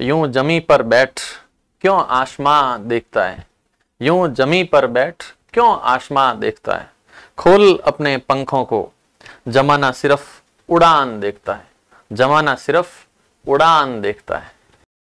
यूं जमी पर बैठ क्यों आसमां देखता है यूं जमी पर बैठ क्यों आसमां देखता है खोल अपने पंखों को जमाना सिर्फ उड़ान देखता है जमाना सिर्फ उड़ान देखता है